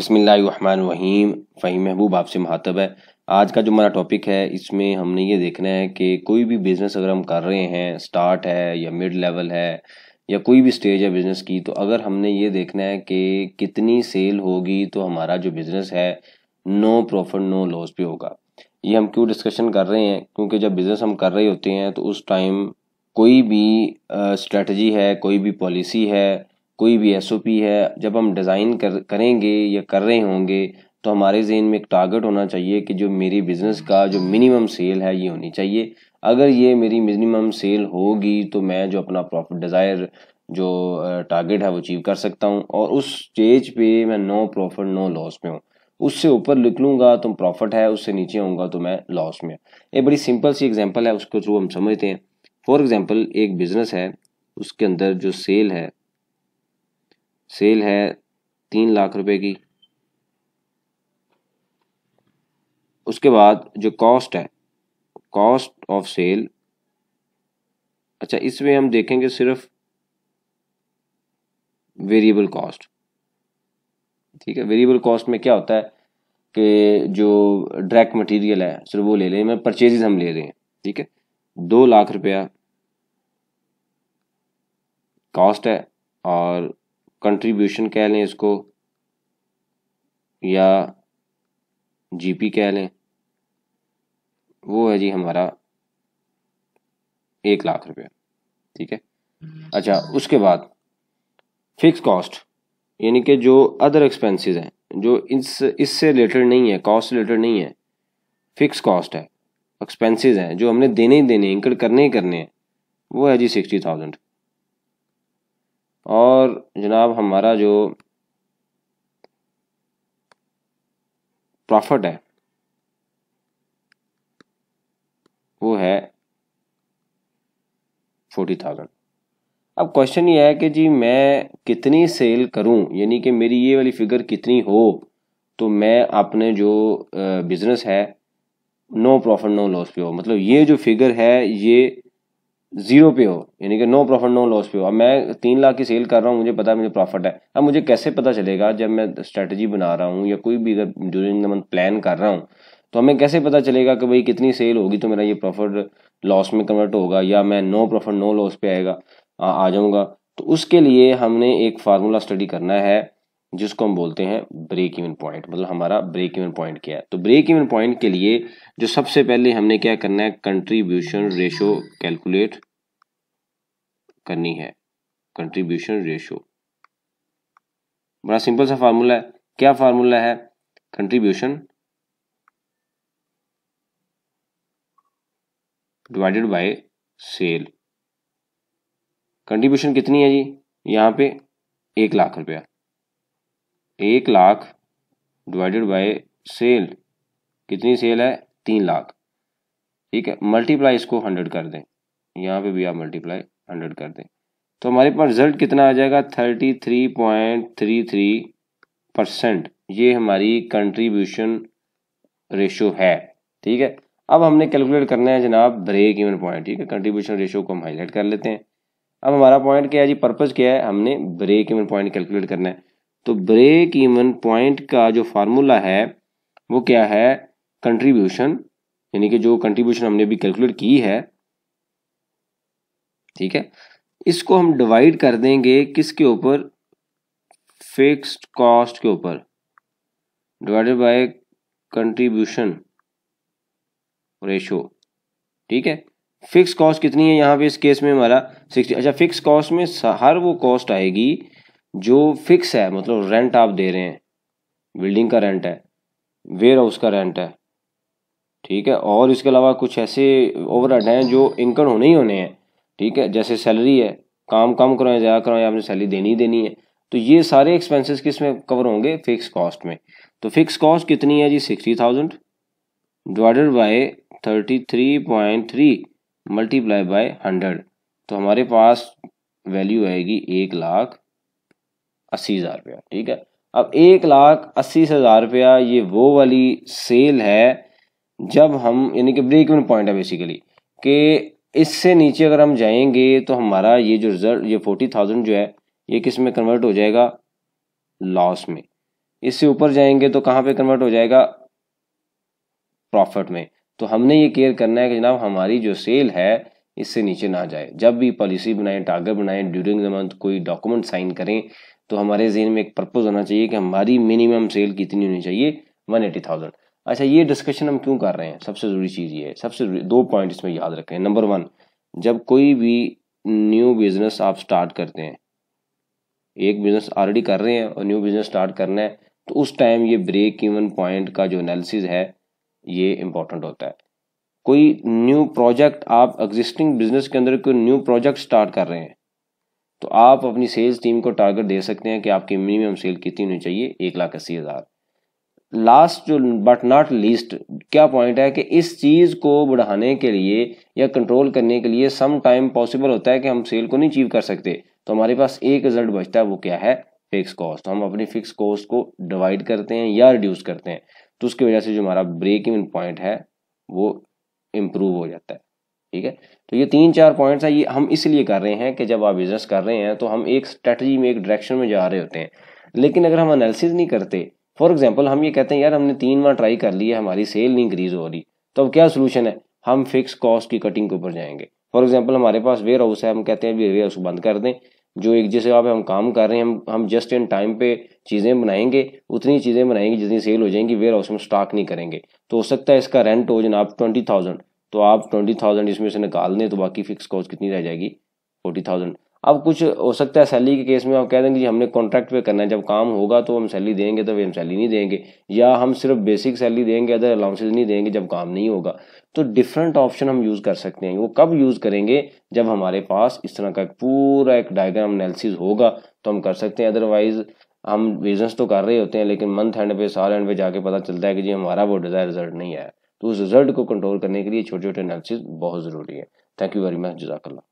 बिसमीम फ़ही महबूब आपसे महातब है आज का जो हमारा टॉपिक है इसमें हमने ये देखना है कि कोई भी बिज़नेस अगर हम कर रहे हैं स्टार्ट है या मिड लेवल है या कोई भी स्टेज है बिज़नेस की तो अगर हमने ये देखना है कि कितनी सेल होगी तो हमारा जो बिज़नेस है नो प्रॉफिट नो लॉस पे होगा ये हम क्यों डिस्कशन कर रहे हैं क्योंकि जब बिज़नेस हम कर रहे होते हैं तो उस टाइम कोई भी स्ट्रेटजी है कोई भी पॉलिसी है कोई भी एस है जब हम डिज़ाइन कर करेंगे या कर रहे होंगे तो हमारे जहन में एक टारगेट होना चाहिए कि जो मेरी बिज़नेस का जो मिनिमम सेल है ये होनी चाहिए अगर ये मेरी मिनिमम सेल होगी तो मैं जो अपना प्रॉफिट डिज़ायर जो टारगेट है वो अचीव कर सकता हूँ और उस स्टेज पे मैं नो प्रॉफिट नो लॉस में हूँ उससे ऊपर लिख लूँगा तो प्रॉफिट है उससे नीचे आऊँगा तो मैं लॉस में ये बड़ी सिंपल सी एग्जाम्पल है उसके थ्रू हम समझते हैं फॉर एग्ज़ाम्पल एक बिज़नेस है उसके अंदर जो सेल है सेल है तीन लाख रुपए की उसके बाद जो कॉस्ट है कॉस्ट ऑफ सेल अच्छा इसमें हम देखेंगे सिर्फ वेरिएबल कॉस्ट ठीक है वेरिएबल कॉस्ट में क्या होता है कि जो डायरेक्ट मटेरियल है सिर्फ वो ले लें मैं परचेजेज हम ले रहे हैं ठीक है दो लाख रुपया कॉस्ट है और कंट्रीब्यूशन कह लें इसको या जीपी कह लें वो है जी हमारा एक लाख रुपया ठीक है हम्म। अच्छा उसके बाद फिक्स कॉस्ट यानी कि जो अदर एक्सपेंसेस हैं जो इस इससे रिलेटेड नहीं है कॉस्ट रिलेटेड नहीं है फिक्स कॉस्ट है एक्सपेंसेस हैं जो हमने देने ही देने इंकड़ करने ही करने हैं वो है जी सिक्सटी थाउजेंड और जनाब हमारा जो प्रॉफिट है वो है फोर्टी थाउजेंड अब क्वेश्चन ये है कि जी मैं कितनी सेल करूं यानी कि मेरी ये वाली फिगर कितनी हो तो मैं अपने जो बिज़नेस है नो प्रॉफिट नो लॉस पे हो मतलब ये जो फिगर है ये जीरो पे हो यानी कि नो प्रॉफिट नो लॉस पे हो अब मैं तीन लाख की सेल कर रहा हूँ मुझे पता है मुझे प्रॉफिट है अब मुझे कैसे पता चलेगा जब मैं स्ट्रेटजी बना रहा हूँ या कोई भी अगर ड्यूरिंग द मंथ प्लान कर रहा हूँ तो हमें कैसे पता चलेगा कि भाई कितनी सेल होगी तो मेरा ये प्रॉफिट लॉस में कन्वर्ट होगा या मैं नो प्रॉफिट नो लॉस पे आएगा आ, आ जाऊँगा तो उसके लिए हमने एक फार्मूला स्टडी करना है जिसको हम बोलते हैं ब्रेक इवन पॉइंट मतलब हमारा ब्रेक इवन पॉइंट क्या है तो ब्रेक इवन पॉइंट के लिए जो सबसे पहले हमने क्या करना है कंट्रीब्यूशन रेशो कैलकुलेट करनी है कंट्रीब्यूशन रेशो बड़ा सिंपल सा फार्मूला है क्या फार्मूला है contribution divided by sale contribution कितनी है जी यहां पे एक लाख रुपया एक लाख डिवाइडेड बाय सेल कितनी सेल है तीन लाख ठीक है मल्टीप्लाई इसको हंड्रेड कर दें यहाँ पे भी आप मल्टीप्लाई हंड्रेड कर दें तो हमारे पास रिजल्ट कितना आ जाएगा thirty three point three three percent ये हमारी कंट्रीब्यूशन रेशो है ठीक है अब हमने कैलकुलेट करना है जनाब ब्रेक इवन पॉइंट ठीक है कंट्रीब्यूशन रेशो को हम हाईलाइट कर लेते हैं अब हमारा पॉइंट क्या है जी पर्पज़ क्या है हमने ब्रेक इवन पॉइंट कैलकुलेट करना है तो ब्रेक इवन पॉइंट का जो फार्मूला है वो क्या है कंट्रीब्यूशन यानी कि जो कंट्रीब्यूशन हमने भी कैलकुलेट की है ठीक है इसको हम डिवाइड कर देंगे किसके ऊपर फिक्स्ड कॉस्ट के ऊपर डिवाइडेड बाय कंट्रीब्यूशन रेशो ठीक है फिक्स कॉस्ट कितनी है यहाँ पे इस केस में हमारा सिक्सटी अच्छा फिक्स कॉस्ट में हर वो कॉस्ट आएगी जो फिक्स है मतलब रेंट आप दे रहे हैं बिल्डिंग का रेंट है वेयर हाउस का रेंट है ठीक है और इसके अलावा कुछ ऐसे ओवर हैं जो इनकम होने ही होने हैं ठीक है जैसे सैलरी है काम कम कराएं ज़्यादा कराएं आपने सैलरी देनी ही देनी है तो ये सारे एक्सपेंसेस किस में कवर होंगे फिक्स कॉस्ट में तो फिक्स कॉस्ट कितनी है जी sixty thousand divided by thirty three point three multiply by hundred तो हमारे पास वैल्यू आएगी एक लाख अस्सी हज़ार रुपया ठीक है अब एक लाख अस्सी हज़ार रुपया ये वो वाली सेल है जब हम यानी कि ब्रेक इवन पॉइंट है बेसिकली कि इससे नीचे अगर हम जाएंगे तो हमारा ये जो रिजल्ट ये फोर्टी थाउजेंड जो है ये किस में कन्वर्ट हो जाएगा लॉस में इससे ऊपर जाएंगे तो कहाँ पे कन्वर्ट हो जाएगा प्रॉफिट में तो हमने ये केयर करना है कि जनाब हमारी जो सेल है इससे नीचे ना जाए जब भी पॉलिसी बनाएं टारगेट बनाएं ड्यूरिंग द मंथ कोई डॉक्यूमेंट साइन करें तो हमारे जहन में एक पर्पज़ होना चाहिए कि हमारी मिनिमम सेल कितनी होनी चाहिए वन एटी थाउजेंड अच्छा ये डिस्कशन हम क्यों कर रहे हैं सबसे ज़रूरी चीज़ ये है सबसे दो पॉइंट इसमें याद रखें नंबर वन जब कोई भी न्यू बिज़नेस आप स्टार्ट करते हैं एक बिज़नेस ऑलरेडी कर रहे हैं और न्यू बिज़नेस स्टार्ट करना है तो उस टाइम ये ब्रेक इवन पॉइंट का जो एनालिसिस है ये इम्पोर्टेंट होता है कोई न्यू प्रोजेक्ट आप एग्जिस्टिंग बिजनेस के अंदर कोई न्यू प्रोजेक्ट स्टार्ट कर रहे हैं आप अपनी सेल्स टीम को टारगेट दे सकते हैं कि आपकी मिनिमम सेल कितनी होनी चाहिए एक लाख अस्सी हज़ार लास्ट जो बट नॉट लीस्ट क्या पॉइंट है कि इस चीज़ को बढ़ाने के लिए या कंट्रोल करने के लिए सम टाइम पॉसिबल होता है कि हम सेल को नहीं अचीव कर सकते तो हमारे पास एक रिजल्ट बचता है वो क्या है फिक्स कॉस्ट हम अपनी फिक्स कॉस्ट को डिवाइड करते हैं या रिड्यूस करते हैं तो उसकी वजह से जो हमारा ब्रेक इवन पॉइंट है वो इम्प्रूव हो जाता है ठीक है तो ये तीन चार पॉइंट्स है ये हम इसलिए कर रहे हैं कि जब आप बिजनेस कर रहे हैं तो हम एक स्ट्रेटजी में एक डायरेक्शन में जा रहे होते हैं लेकिन अगर हम एनालिसिस नहीं करते फॉर एग्जाम्पल हम ये कहते हैं यार हमने तीन बार ट्राई कर लिया हमारी सेल नहीं इंक्रीज हो रही तो अब क्या सोल्यूशन है हम फिक्स कॉस्ट की कटिंग के ऊपर जाएंगे फॉर एग्जाम्पल हमारे पास वेयर हाउस है हम कहते हैं वेयर हाउस बंद कर दें जो एक जिस जगह हम काम कर रहे हैं हम हम जस्ट इन टाइम पे चीज़ें बनाएंगे उतनी चीज़ें बनाएंगे जितनी सेल हो जाएंगी वेयर हाउस में स्टॉक नहीं करेंगे तो हो सकता है इसका रेंट हो जनाब ट्वेंटी थाउजेंड तो आप ट्वेंटी थाउजेंड इसमें से निकाल दें तो बाकी फिक्स कॉस्ट कितनी रह जाएगी फोर्टी थाउजेंड अब कुछ हो सकता है सैलरी के केस में आप कह देंगे हमने कॉन्ट्रैक्ट पे करना है जब काम होगा तो हम सैलरी देंगे तो वे हम सैलरी नहीं देंगे या हम सिर्फ बेसिक सैलरी देंगे अदर अलाउंसेज नहीं देंगे जब काम नहीं होगा तो डिफरेंट ऑप्शन हम यूज़ कर सकते हैं वो कब यूज़ करेंगे जब हमारे पास इस तरह का पूरा एक डायग्राम एनालिसिस होगा तो हम कर सकते हैं अदरवाइज़ हम बिजनेस तो कर रहे होते हैं लेकिन मंथ एंड पे साल एंड पे जाके पता चलता है कि जी हमारा वो डिज़ायर रिजल्ट नहीं आया तो उस रिजल्ट को कंट्रोल करने के लिए छोटे छोटे एनालिसिस बहुत ज़रूरी है थैंक यू वेरी मच जजाकल्ला